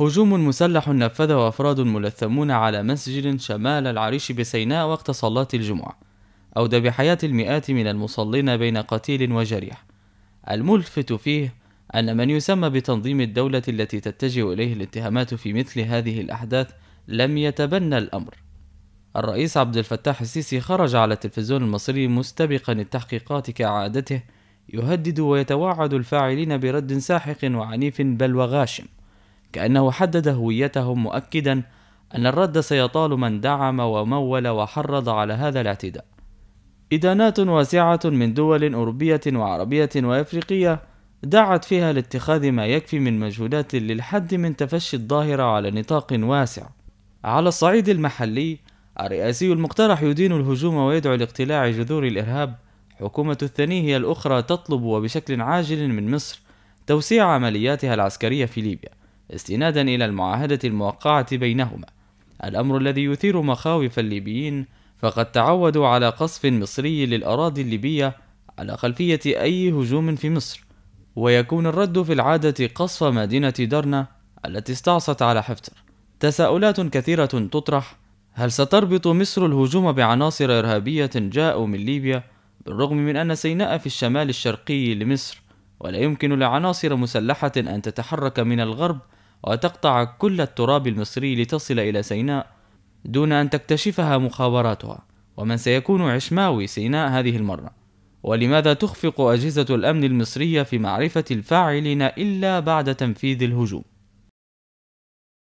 هجوم مسلح نفذه أفراد ملثمون على مسجد شمال العريش بسيناء وقت صلاة الجمعة أودى بحياة المئات من المصلين بين قتيل وجريح الملفت فيه أن من يسمى بتنظيم الدولة التي تتجه إليه الاتهامات في مثل هذه الأحداث لم يتبنى الأمر الرئيس عبد الفتاح السيسي خرج على التلفزيون المصري مستبقا التحقيقات كعادته يهدد ويتوعد الفاعلين برد ساحق وعنيف بل وغاشم كأنه حدد هويتهم مؤكدا أن الرد سيطال من دعم ومول وحرض على هذا الاعتداء إدانات واسعة من دول أوروبية وعربية وأفريقية دعت فيها لاتخاذ ما يكفي من مجهودات للحد من تفشي الظاهرة على نطاق واسع على الصعيد المحلي الرئاسي المقترح يدين الهجوم ويدعو لاقتلاع جذور الإرهاب حكومة الثاني هي الأخرى تطلب وبشكل عاجل من مصر توسيع عملياتها العسكرية في ليبيا استنادا إلى المعاهدة الموقعة بينهما الأمر الذي يثير مخاوف الليبيين فقد تعودوا على قصف مصري للأراضي الليبية على خلفية أي هجوم في مصر ويكون الرد في العادة قصف مدينة درنا التي استعصت على حفتر تساؤلات كثيرة تطرح هل ستربط مصر الهجوم بعناصر إرهابية جاءوا من ليبيا بالرغم من أن سيناء في الشمال الشرقي لمصر ولا يمكن لعناصر مسلحة أن تتحرك من الغرب وتقطع كل التراب المصري لتصل إلى سيناء دون أن تكتشفها مخابراتها ومن سيكون عشماوي سيناء هذه المرة ولماذا تخفق أجهزة الأمن المصرية في معرفة الفاعلين إلا بعد تنفيذ الهجوم